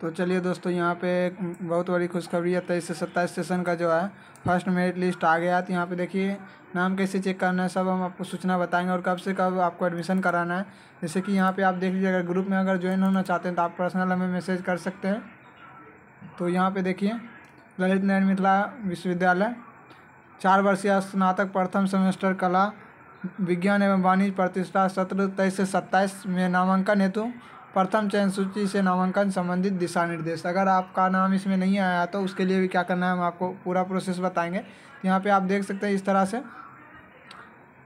तो चलिए दोस्तों यहाँ पे बहुत बड़ी खुशखबरी है तेईस से सत्ताईस सेशन का जो है फर्स्ट मेरिट लिस्ट आ गया तो यहाँ पे देखिए नाम कैसे चेक करना है सब हम आपको सूचना बताएंगे और कब से कब आपको एडमिशन कराना है जैसे कि यहाँ पे आप देख लीजिए अगर ग्रुप में अगर ज्वाइन होना चाहते हैं तो आप पर्सनल हमें मैसेज कर सकते हैं तो यहाँ पर देखिए ललित नारायण मिथिला विश्वविद्यालय चार वर्षीय स्नातक प्रथम सेमेस्टर कला विज्ञान एवं वाणिज्य प्रतिष्ठा सत्र तेईस से सत्ताईस में नामांकन हेतु प्रथम चयन सूची से नामांकन संबंधित दिशा निर्देश अगर आपका नाम इसमें नहीं आया तो उसके लिए भी क्या करना है हम आपको पूरा प्रोसेस बताएंगे तो यहाँ पे आप देख सकते हैं इस तरह से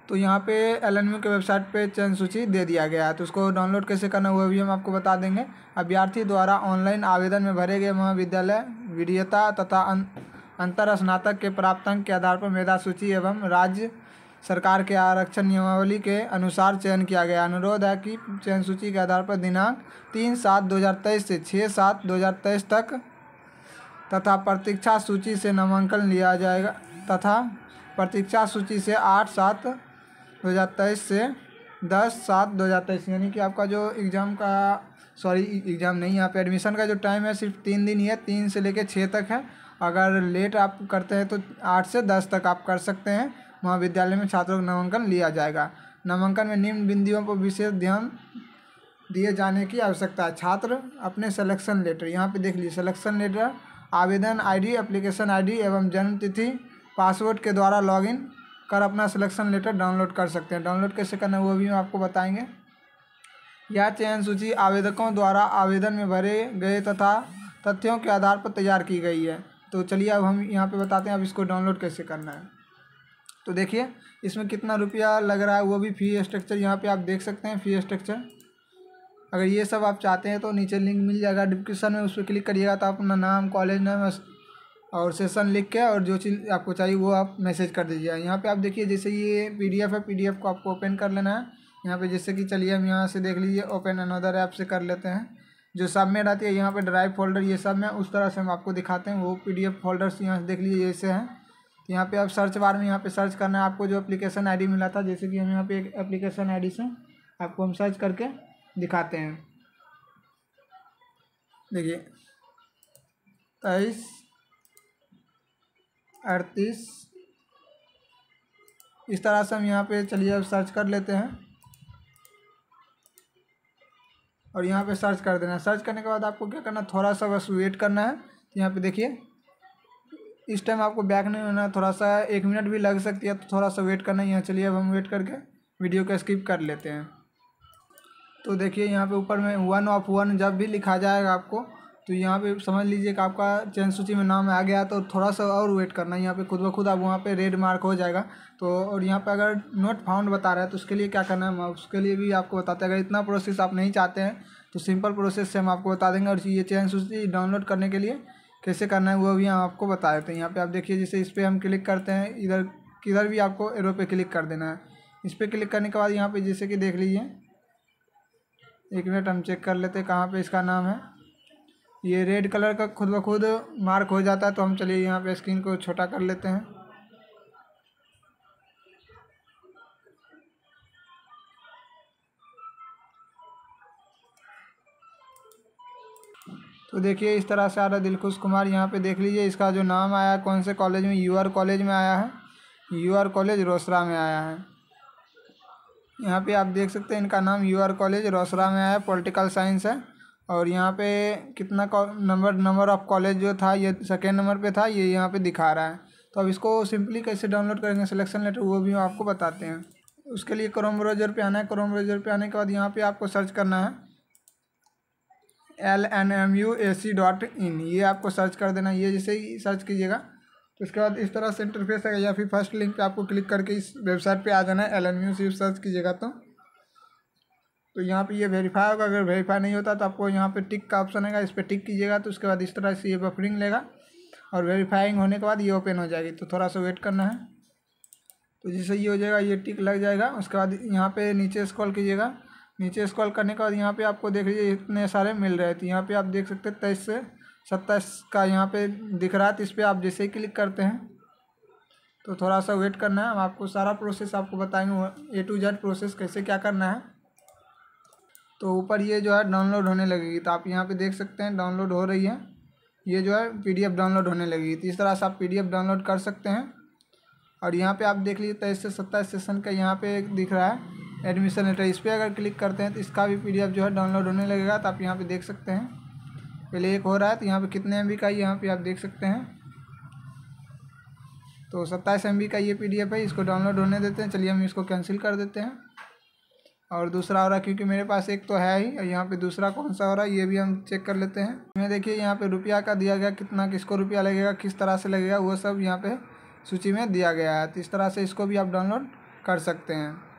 तो यहाँ पे एल एन के वेबसाइट पे चयन सूची दे दिया गया है तो उसको डाउनलोड कैसे करना हुआ भी हम आपको बता देंगे अभ्यर्थी द्वारा ऑनलाइन आवेदन में भरे गए महाविद्यालय वरीयता तथा अं-, अंतर स्नातक के प्राप्तांक के आधार पर मेधा सूची एवं राज्य सरकार के आरक्षण नियमावली के अनुसार चयन किया गया अनुरोध है कि चयन सूची के आधार पर दिनांक तीन सात दो हज़ार तेईस से छः सात दो हज़ार तेईस तक तथा प्रतीक्षा सूची से नामांकन लिया जाएगा तथा प्रतीक्षा सूची से आठ सात दो हज़ार तेईस से दस सात दो हज़ार तेईस यानी कि आपका जो एग्ज़ाम का सॉरी एग्ज़ाम नहीं यहाँ पे एडमिशन का जो टाइम है सिर्फ तीन दिन ही है तीन से लेकर छः तक है अगर लेट आप करते हैं तो आठ से दस तक आप कर सकते हैं महाविद्यालय में छात्रों का नामांकन लिया जाएगा नामांकन में निम्न बिंदुओं पर विशेष ध्यान दिए जाने की आवश्यकता है छात्र अपने सिलेक्शन लेटर यहाँ पे देख लीजिए सिलेक्शन लेटर आवेदन आईडी एप्लीकेशन आईडी एवं जन्म तिथि पासवर्ड के द्वारा लॉगिन कर अपना सिलेक्शन लेटर डाउनलोड कर सकते हैं डाउनलोड कैसे करना है वो भी हम आपको बताएंगे यह चयन सूची आवेदकों द्वारा आवेदन में भरे गए तथा तथ्यों के आधार पर तैयार की गई है तो चलिए अब हम यहाँ पर बताते हैं अब इसको डाउनलोड कैसे करना है तो देखिए इसमें कितना रुपया लग रहा है वो भी फ़ी स्ट्रक्चर यहाँ पे आप देख सकते हैं फ़ी स्ट्रक्चर अगर ये सब आप चाहते हैं तो नीचे लिंक मिल जाएगा डिस्क्रिप्शन में उस पर क्लिक करिएगा तो आप अपना नाम कॉलेज नाम और सेशन लिख के और जो चीज़ आपको चाहिए वो आप मैसेज कर दीजिए यहाँ पर आप देखिए जैसे ये पी है पी को आपको ओपन कर लेना है यहाँ पर जैसे कि चलिए हम यहाँ से देख लीजिए ओपन अनदर ऐप से कर लेते हैं जो सब में रहती है यहाँ पे ड्राइव फोल्डर ये सब में उस तरह से हम आपको दिखाते हैं वो पीडीएफ फोल्डर्स यहाँ से देख लीजिए जैसे हैं तो यहाँ पे आप सर्च बार में यहाँ पे सर्च करना है आपको जो एप्लीकेशन आईडी मिला था जैसे कि हम यहाँ पे एक एप्लीकेशन आईडी से आपको हम सर्च करके दिखाते हैं देखिए तेईस अड़तीस इस तरह से हम यहाँ पे चलिए अब सर्च कर लेते हैं और यहाँ पे सर्च कर देना सर्च करने के बाद आपको क्या करना थोड़ा सा बस वेट करना है तो यहाँ पे देखिए इस टाइम आपको बैक नहीं होना थोड़ा सा एक मिनट भी लग सकती है तो थोड़ा सा वेट करना यहाँ चलिए अब हम वेट करके वीडियो को स्किप कर लेते हैं तो देखिए यहाँ पे ऊपर में वन ऑफ वन जब भी लिखा जाएगा आपको तो यहाँ पे समझ लीजिए कि आपका चयन सूची में नाम आ गया तो थोड़ा सा और वेट करना यहाँ पे खुद ब खुद आप वहाँ पे रेड मार्क हो जाएगा तो और यहाँ पे अगर नोट फाउंड बता रहा है तो उसके लिए क्या करना है उसके लिए भी आपको बताते हैं अगर इतना प्रोसेस आप नहीं चाहते हैं तो सिंपल प्रोसेस से हम आपको बता देंगे और ये चयन सूची डाउनलोड करने के लिए कैसे करना है वो भी हम आपको बता देते हैं यहाँ पे आप देखिए जैसे इस पर हम क्लिक करते हैं इधर किधर भी आपको एरो पे क्लिक कर देना है इस पर क्लिक करने के बाद यहाँ पे जैसे कि देख लीजिए एक मिनट हम चेक कर लेते हैं कहाँ पे इसका नाम है ये रेड कलर का खुद ब खुद मार्क हो जाता है तो हम चलिए यहाँ पे स्क्रीन को छोटा कर लेते हैं तो देखिए इस तरह से आ रहा है दिलखुश कुमार यहाँ पे देख लीजिए इसका जो नाम आया कौन से कॉलेज में यू कॉलेज में आया है यू कॉलेज रोसरा में आया है यहाँ पे आप देख सकते हैं इनका नाम यू कॉलेज रोसरा में आया पॉलिटिकल साइंस है और यहाँ पे कितना नंबर नंबर ऑफ कॉलेज जो था ये सेकेंड नंबर पर था ये यहाँ पर दिखा रहा है तो अब इसको सिंपली कैसे डाउनलोड करेंगे सिलेक्शन लेटर वो भी हम आपको बताते हैं उसके लिए क्रोम ब्राउज़र पर आना है क्रोम ब्राउज़र पर आने के बाद यहाँ पर आपको सर्च करना है L N M U A C dot in ये आपको सर्च कर देना ये जैसे ही सर्च कीजिएगा तो उसके बाद इस तरह से इंटरफेस आएगा या फिर फर्स्ट लिंक पे आपको क्लिक करके इस वेबसाइट पे आ जाना है एल एन यू सिर्फ सर्च कीजिएगा तो तो यहाँ पे ये वेरीफाई होगा अगर वेरीफाई नहीं होता तो आपको यहाँ पे टिक का ऑप्शन आएगा इस पर टिक कीजिएगा तो उसके बाद इस तरह से ये बफरिंग लेगा और वेरीफाइंग होने के बाद ये ओपन हो जाएगी तो थोड़ा सा वेट करना है तो जैसे ये हो जाएगा ये टिक लग जाएगा उसके बाद यहाँ पर नीचे स्क्रॉल कीजिएगा नीचे स्क्रॉल करने के बाद यहाँ पे आपको देख लीजिए इतने सारे मिल रहे थे तो यहाँ पे आप देख सकते हैं तेईस से सत्ताईस का यहाँ पे दिख रहा है तो इस पर आप जैसे ही क्लिक करते हैं तो थोड़ा सा वेट करना है हम आपको सारा प्रोसेस आपको बताएंगे ए टू जेड प्रोसेस कैसे क्या करना है तो ऊपर ये जो है डाउनलोड होने लगेगी तो आप यहाँ पर देख सकते हैं डाउनलोड हो रही है ये जो है पी डाउनलोड होने लगेगी तो इस तरह से आप पी डाउनलोड कर सकते हैं और यहाँ पर आप देख लीजिए तेईस से सत्ताईस सेशन का यहाँ पर दिख रहा है एडमिशन लेटर इस पर अगर क्लिक करते हैं तो इसका भी पी जो है डाउनलोड होने लगेगा तो आप यहाँ पर देख सकते हैं पहले एक हो रहा है तो यहाँ पर कितने एम का यहाँ पर आप देख सकते हैं तो सत्ताईस एम का ये पी है इसको डाउनलोड होने देते हैं चलिए हम इसको कैंसिल कर देते हैं और दूसरा हो रहा है क्योंकि मेरे पास एक तो है ही और यहाँ पे दूसरा कौन सा हो रहा है ये भी हम चेक कर लेते हैं मैं देखिए यहाँ पे रुपया का दिया गया कितना किसको रुपया लगेगा किस तरह से लगेगा वो सब यहाँ पे सूची में दिया गया है तो इस तरह से इसको भी आप डाउनलोड कर सकते हैं